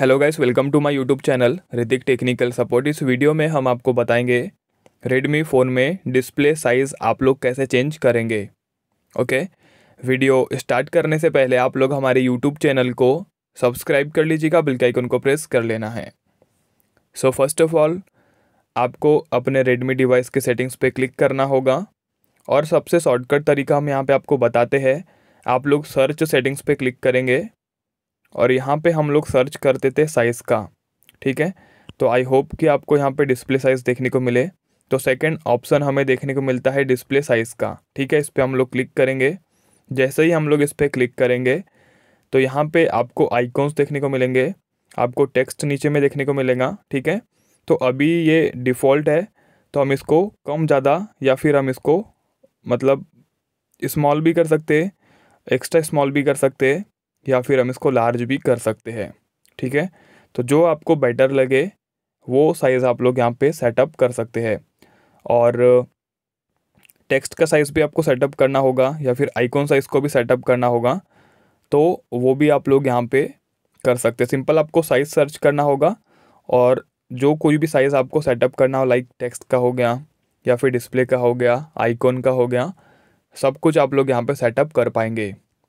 hello guys welcome to my YouTube channel Hritik technical support इस video में हम आपको बताएंगे रेडमी फ़ोन में डिस्प्ले साइज़ आप लोग कैसे चेंज करेंगे ओके वीडियो स्टार्ट करने से पहले आप लोग हमारे यूट्यूब चैनल को सब्सक्राइब कर लीजिएगा बिल्कुल आइकन को प्रेस कर लेना है सो फर्स्ट ऑफ ऑल आपको अपने रेडमी डिवाइस के सेटिंग्स पर क्लिक करना होगा और सबसे शॉर्टकट तरीका हम यहाँ पर आपको बताते हैं आप लोग सर्च सेटिंग्स पर क्लिक करेंगे और यहाँ पे हम लोग सर्च करते थे साइज़ का ठीक है तो आई होप कि आपको यहाँ पे डिस्प्ले साइज़ देखने को मिले तो सेकंड ऑप्शन हमें देखने को मिलता है डिस्प्ले साइज़ का ठीक है इस पर हम लोग क्लिक करेंगे जैसे ही हम लोग इस पर क्लिक करेंगे तो यहाँ पर आपको आइकॉन्स देखने को मिलेंगे आपको टेक्स्ट नीचे में देखने को मिलेगा ठीक है तो अभी ये डिफ़ॉल्ट है तो हम इसको कम ज़्यादा या फिर हम इसको मतलब इस्मॉल भी कर सकते एक्स्ट्रा स्मॉल भी कर सकते या फिर हम इसको लार्ज भी कर सकते हैं ठीक है तो जो आपको बेटर लगे वो साइज़ आप लोग यहाँ पे सेटअप कर सकते हैं और टेक्स्ट का साइज़ भी आपको सेटअप करना होगा या फिर आइकॉन साइज़ को भी सेटअप करना होगा तो वो भी आप लोग यहाँ पे कर सकते हैं सिंपल आपको साइज़ सर्च करना होगा और जो कोई भी साइज़ आपको सेटअप करना हो लाइक टेक्स्ट का हो गया या फिर डिस्प्ले का हो गया आइकॉन का हो गया सब कुछ आप लोग यहाँ पर सेटअप कर पाएंगे